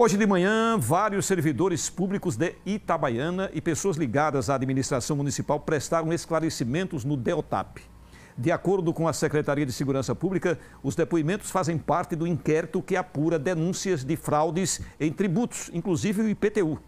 Hoje de manhã, vários servidores públicos de Itabaiana e pessoas ligadas à administração municipal prestaram esclarecimentos no DELTAP. De acordo com a Secretaria de Segurança Pública, os depoimentos fazem parte do inquérito que apura denúncias de fraudes em tributos, inclusive o IPTU.